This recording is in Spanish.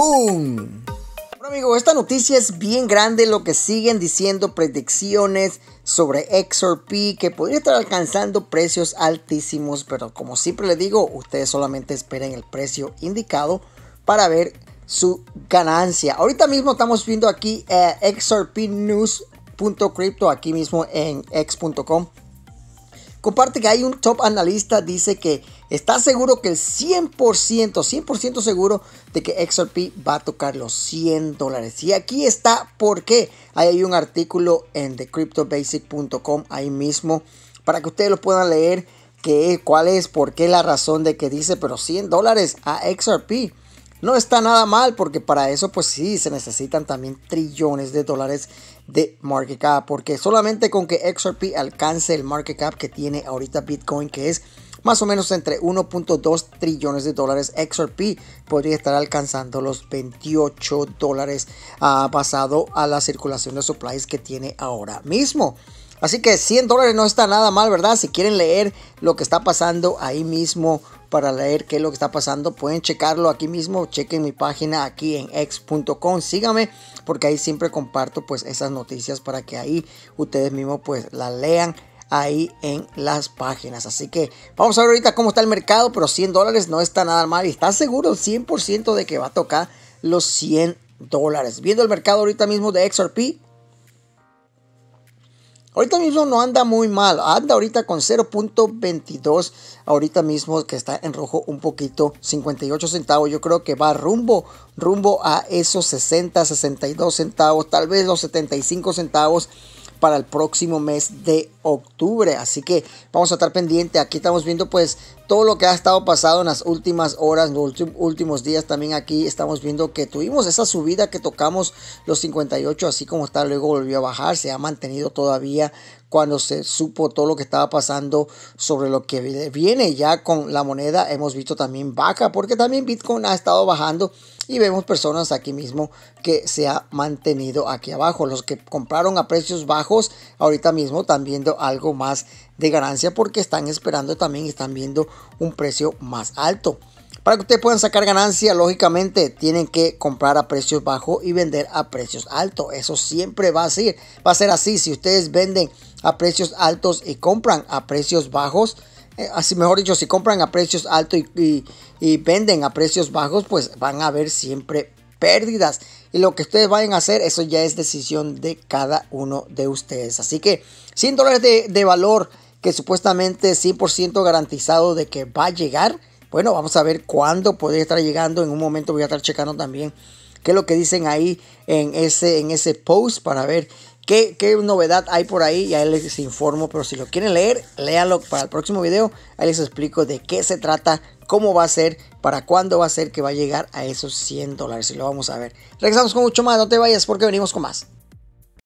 Bueno, amigo, esta noticia es bien grande lo que siguen diciendo predicciones sobre XRP que podría estar alcanzando precios altísimos, pero como siempre le digo, ustedes solamente esperen el precio indicado para ver su ganancia. Ahorita mismo estamos viendo aquí eh, xrpnews.crypto aquí mismo en x.com. Comparte que hay un top analista dice que Está seguro que el 100%, 100% seguro de que XRP va a tocar los 100 dólares. Y aquí está por qué. Ahí hay un artículo en thecryptobasic.com ahí mismo para que ustedes lo puedan leer. Que, ¿Cuál es? ¿Por qué la razón de que dice pero 100 dólares a XRP? No está nada mal porque para eso pues sí se necesitan también trillones de dólares de market cap porque solamente con que XRP alcance el market cap que tiene ahorita Bitcoin que es más o menos entre 1.2 trillones de dólares. XRP podría estar alcanzando los 28 dólares Ha ah, pasado a la circulación de supplies que tiene ahora mismo. Así que 100 dólares no está nada mal, ¿verdad? Si quieren leer lo que está pasando ahí mismo para leer qué es lo que está pasando, pueden checarlo aquí mismo, chequen mi página aquí en X.com, síganme porque ahí siempre comparto pues esas noticias para que ahí ustedes mismos pues las lean ahí en las páginas. Así que vamos a ver ahorita cómo está el mercado, pero 100 dólares no está nada mal y está seguro 100% de que va a tocar los 100 dólares. Viendo el mercado ahorita mismo de XRP, Ahorita mismo no anda muy mal, anda ahorita con 0.22, ahorita mismo que está en rojo un poquito, 58 centavos, yo creo que va rumbo, rumbo a esos 60, 62 centavos, tal vez los 75 centavos para el próximo mes de octubre. Así que vamos a estar pendiente. Aquí estamos viendo pues todo lo que ha estado pasado en las últimas horas, los últimos días. También aquí estamos viendo que tuvimos esa subida que tocamos los 58, así como está, luego volvió a bajar. Se ha mantenido todavía cuando se supo todo lo que estaba pasando sobre lo que viene ya con la moneda. Hemos visto también baja, porque también Bitcoin ha estado bajando y vemos personas aquí mismo que se ha mantenido aquí abajo. Los que compraron a precios bajos ahorita mismo están viendo algo más de ganancia porque están esperando también, están viendo un precio más alto. Para que ustedes puedan sacar ganancia, lógicamente tienen que comprar a precios bajos y vender a precios altos. Eso siempre va a ser, va a ser así. Si ustedes venden a precios altos y compran a precios bajos, eh, así mejor dicho, si compran a precios altos y, venden a precios bajos, pues van a haber siempre pérdidas. Y lo que ustedes vayan a hacer, eso ya es decisión de cada uno de ustedes. Así que 100 dólares de, valor que supuestamente 100% garantizado de que va a llegar bueno, vamos a ver cuándo podría estar llegando. En un momento voy a estar checando también qué es lo que dicen ahí en ese, en ese post para ver qué, qué novedad hay por ahí. Y ahí les informo. Pero si lo quieren leer, léanlo para el próximo video. Ahí les explico de qué se trata, cómo va a ser, para cuándo va a ser que va a llegar a esos 100 dólares. Y lo vamos a ver. Regresamos con mucho más. No te vayas porque venimos con más.